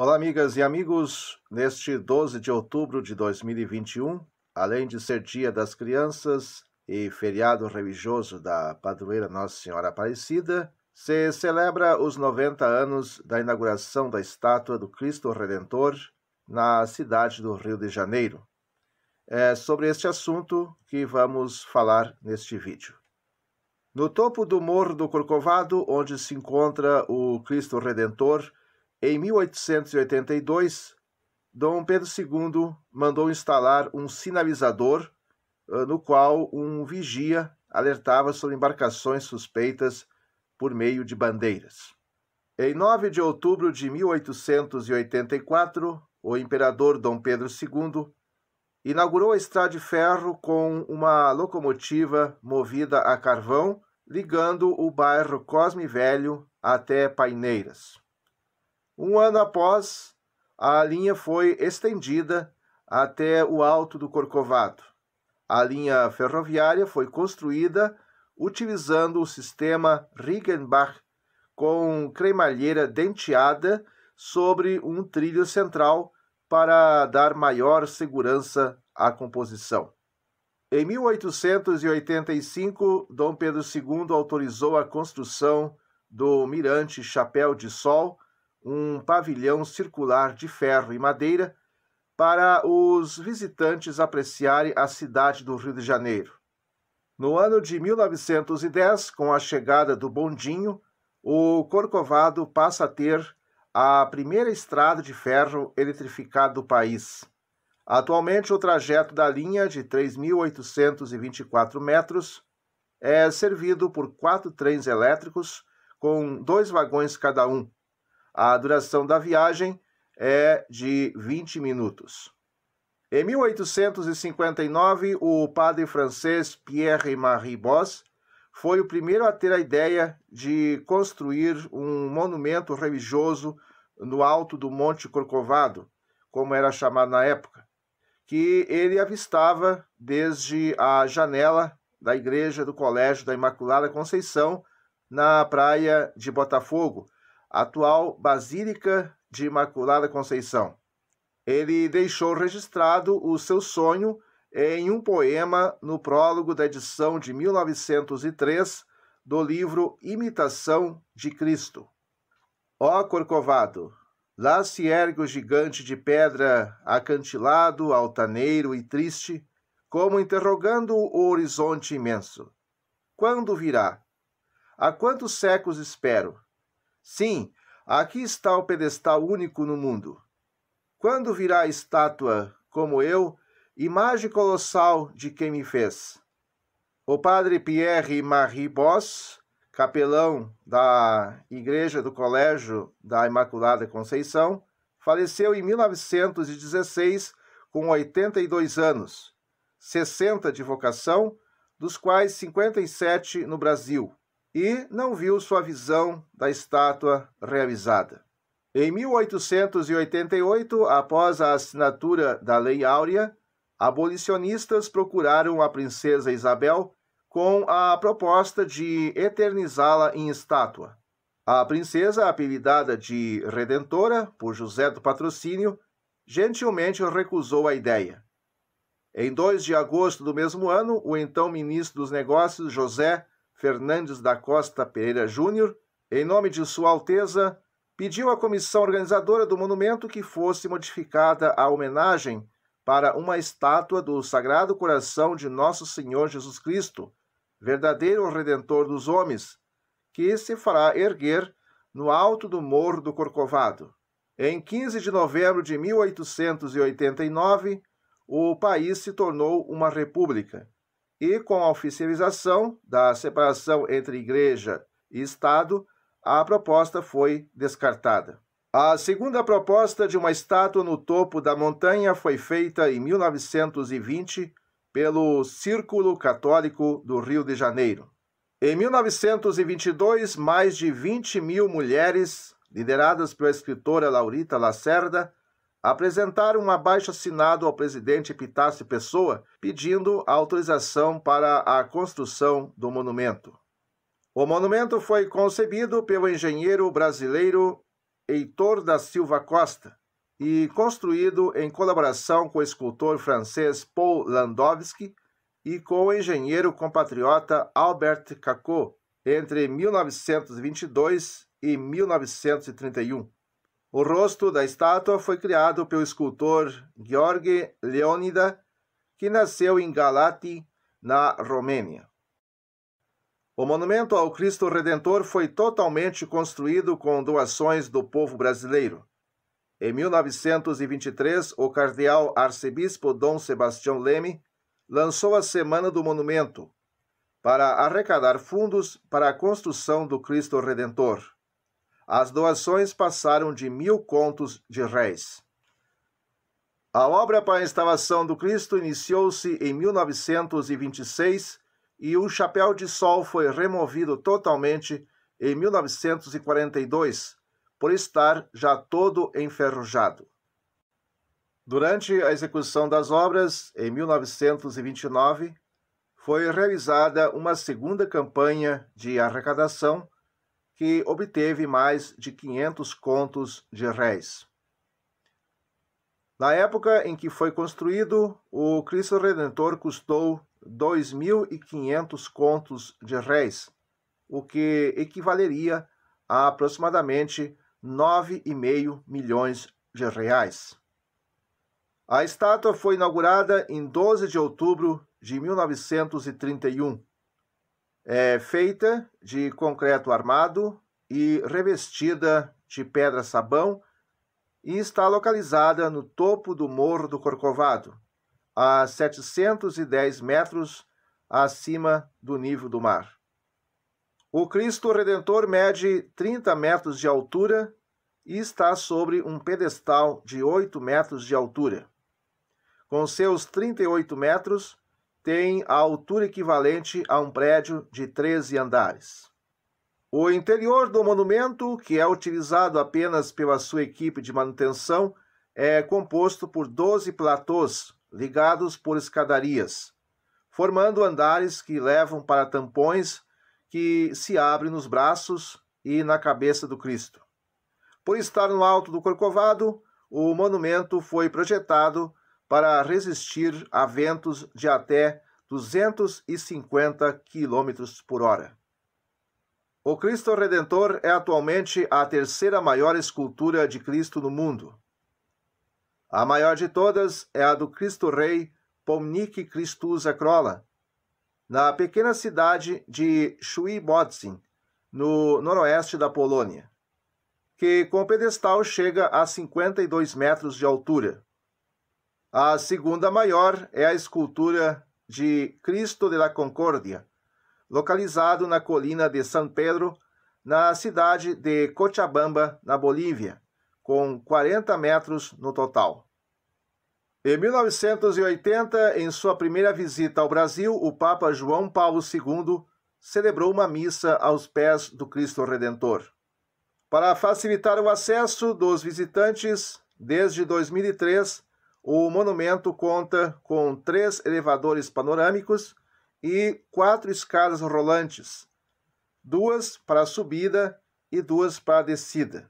Olá, amigas e amigos. Neste 12 de outubro de 2021, além de ser Dia das Crianças e feriado religioso da padroeira Nossa Senhora Aparecida, se celebra os 90 anos da inauguração da estátua do Cristo Redentor na cidade do Rio de Janeiro. É sobre este assunto que vamos falar neste vídeo. No topo do Morro do Corcovado, onde se encontra o Cristo Redentor, em 1882, Dom Pedro II mandou instalar um sinalizador ah, no qual um vigia alertava sobre embarcações suspeitas por meio de bandeiras. Em 9 de outubro de 1884, o imperador Dom Pedro II inaugurou a estrada de ferro com uma locomotiva movida a carvão, ligando o bairro Cosme Velho até Paineiras. Um ano após, a linha foi estendida até o Alto do Corcovado. A linha ferroviária foi construída utilizando o sistema Rickenbach com cremalheira denteada sobre um trilho central para dar maior segurança à composição. Em 1885, Dom Pedro II autorizou a construção do Mirante Chapéu de Sol um pavilhão circular de ferro e madeira para os visitantes apreciarem a cidade do Rio de Janeiro. No ano de 1910, com a chegada do bondinho, o Corcovado passa a ter a primeira estrada de ferro eletrificada do país. Atualmente, o trajeto da linha de 3.824 metros é servido por quatro trens elétricos com dois vagões cada um, a duração da viagem é de 20 minutos. Em 1859, o padre francês Pierre-Marie Boss foi o primeiro a ter a ideia de construir um monumento religioso no alto do Monte Corcovado, como era chamado na época, que ele avistava desde a janela da igreja do Colégio da Imaculada Conceição, na praia de Botafogo, atual Basílica de Imaculada Conceição. Ele deixou registrado o seu sonho em um poema no prólogo da edição de 1903 do livro Imitação de Cristo. Ó Corcovado, lá se ergue o gigante de pedra, acantilado, altaneiro e triste, como interrogando o horizonte imenso. Quando virá? Há quantos séculos espero? Sim, aqui está o pedestal único no mundo. Quando virá a estátua, como eu, imagem colossal de quem me fez? O padre Pierre Marie Boss, capelão da Igreja do Colégio da Imaculada Conceição, faleceu em 1916 com 82 anos, 60 de vocação, dos quais 57 no Brasil e não viu sua visão da estátua realizada. Em 1888, após a assinatura da Lei Áurea, abolicionistas procuraram a princesa Isabel com a proposta de eternizá-la em estátua. A princesa, apelidada de Redentora por José do Patrocínio, gentilmente recusou a ideia. Em 2 de agosto do mesmo ano, o então ministro dos Negócios, José Fernandes da Costa Pereira Júnior, em nome de Sua Alteza, pediu à comissão organizadora do monumento que fosse modificada a homenagem para uma estátua do Sagrado Coração de Nosso Senhor Jesus Cristo, verdadeiro Redentor dos homens, que se fará erguer no alto do Morro do Corcovado. Em 15 de novembro de 1889, o país se tornou uma república e com a oficialização da separação entre Igreja e Estado, a proposta foi descartada. A segunda proposta de uma estátua no topo da montanha foi feita em 1920 pelo Círculo Católico do Rio de Janeiro. Em 1922, mais de 20 mil mulheres, lideradas pela escritora Laurita Lacerda, apresentaram um abaixo assinado ao presidente Epitácio Pessoa pedindo a autorização para a construção do monumento. O monumento foi concebido pelo engenheiro brasileiro Heitor da Silva Costa e construído em colaboração com o escultor francês Paul Landowski e com o engenheiro compatriota Albert Cacot entre 1922 e 1931. O rosto da estátua foi criado pelo escultor Gheorghe Leonida, que nasceu em Galati, na Romênia. O monumento ao Cristo Redentor foi totalmente construído com doações do povo brasileiro. Em 1923, o cardeal arcebispo Dom Sebastião Leme lançou a Semana do Monumento para arrecadar fundos para a construção do Cristo Redentor. As doações passaram de mil contos de réis. A obra para a instalação do Cristo iniciou-se em 1926 e o chapéu de sol foi removido totalmente em 1942, por estar já todo enferrujado. Durante a execução das obras, em 1929, foi realizada uma segunda campanha de arrecadação que obteve mais de 500 contos de réis. Na época em que foi construído, o Cristo Redentor custou 2.500 contos de réis, o que equivaleria a aproximadamente 9,5 milhões de reais. A estátua foi inaugurada em 12 de outubro de 1931 é feita de concreto armado e revestida de pedra-sabão e está localizada no topo do Morro do Corcovado, a 710 metros acima do nível do mar. O Cristo Redentor mede 30 metros de altura e está sobre um pedestal de 8 metros de altura. Com seus 38 metros, tem a altura equivalente a um prédio de 13 andares. O interior do monumento, que é utilizado apenas pela sua equipe de manutenção, é composto por 12 platôs ligados por escadarias, formando andares que levam para tampões que se abrem nos braços e na cabeça do Cristo. Por estar no alto do Corcovado, o monumento foi projetado para resistir a ventos de até 250 km por hora. O Cristo Redentor é atualmente a terceira maior escultura de Cristo no mundo. A maior de todas é a do Cristo Rei Pomnik Christus Acrola, na pequena cidade de Schwiebodzin, no noroeste da Polônia, que com pedestal chega a 52 metros de altura. A segunda maior é a escultura de Cristo de la Concórdia, localizado na colina de San Pedro, na cidade de Cochabamba, na Bolívia, com 40 metros no total. Em 1980, em sua primeira visita ao Brasil, o Papa João Paulo II celebrou uma missa aos pés do Cristo Redentor. Para facilitar o acesso dos visitantes, desde 2003, o monumento conta com três elevadores panorâmicos e quatro escadas rolantes, duas para a subida e duas para a descida.